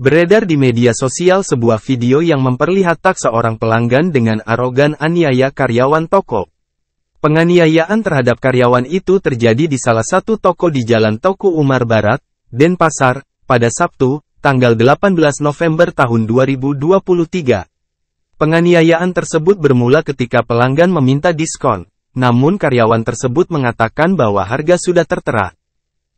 Beredar di media sosial sebuah video yang memperlihatkan seorang pelanggan dengan arogan aniaya karyawan toko. Penganiayaan terhadap karyawan itu terjadi di salah satu toko di Jalan Toko Umar Barat, Denpasar, pada Sabtu, tanggal 18 November tahun 2023. Penganiayaan tersebut bermula ketika pelanggan meminta diskon, namun karyawan tersebut mengatakan bahwa harga sudah tertera.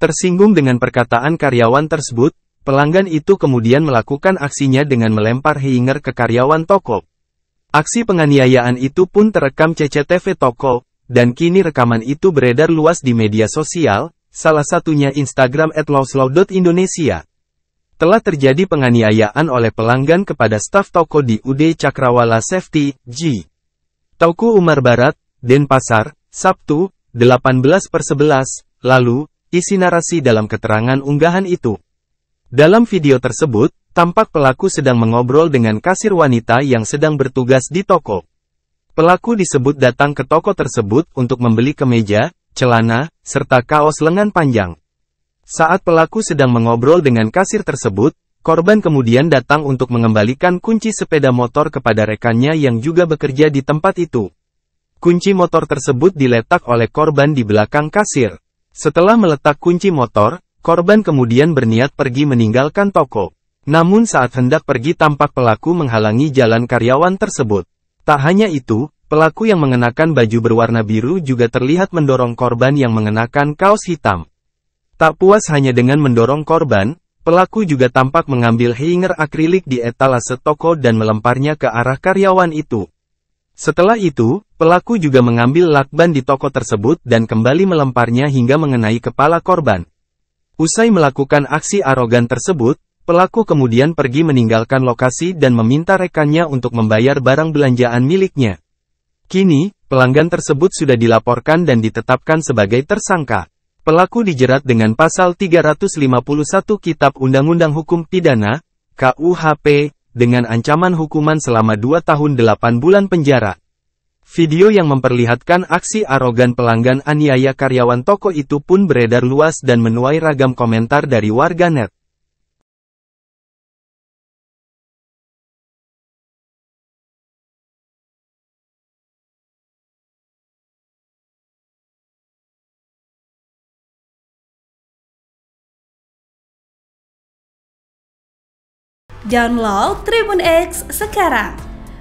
Tersinggung dengan perkataan karyawan tersebut, Pelanggan itu kemudian melakukan aksinya dengan melempar Heinger ke karyawan toko. Aksi penganiayaan itu pun terekam CCTV toko, dan kini rekaman itu beredar luas di media sosial, salah satunya Instagram at @lawslaw.indonesia. Telah terjadi penganiayaan oleh pelanggan kepada staf toko di UD Cakrawala Safety, G. Toko Umar Barat, Denpasar, Sabtu, 18 11, lalu, isi narasi dalam keterangan unggahan itu. Dalam video tersebut, tampak pelaku sedang mengobrol dengan kasir wanita yang sedang bertugas di toko. Pelaku disebut datang ke toko tersebut untuk membeli kemeja, celana, serta kaos lengan panjang. Saat pelaku sedang mengobrol dengan kasir tersebut, korban kemudian datang untuk mengembalikan kunci sepeda motor kepada rekannya yang juga bekerja di tempat itu. Kunci motor tersebut diletak oleh korban di belakang kasir. Setelah meletak kunci motor, Korban kemudian berniat pergi meninggalkan toko. Namun saat hendak pergi tampak pelaku menghalangi jalan karyawan tersebut. Tak hanya itu, pelaku yang mengenakan baju berwarna biru juga terlihat mendorong korban yang mengenakan kaos hitam. Tak puas hanya dengan mendorong korban, pelaku juga tampak mengambil hanger akrilik di etalase toko dan melemparnya ke arah karyawan itu. Setelah itu, pelaku juga mengambil lakban di toko tersebut dan kembali melemparnya hingga mengenai kepala korban. Usai melakukan aksi arogan tersebut, pelaku kemudian pergi meninggalkan lokasi dan meminta rekannya untuk membayar barang belanjaan miliknya. Kini, pelanggan tersebut sudah dilaporkan dan ditetapkan sebagai tersangka. Pelaku dijerat dengan pasal 351 Kitab Undang-Undang Hukum Pidana, KUHP, dengan ancaman hukuman selama 2 tahun 8 bulan penjara. Video yang memperlihatkan aksi arogan pelanggan aniaya karyawan toko itu pun beredar luas dan menuai ragam komentar dari warganet. Download Tribun X sekarang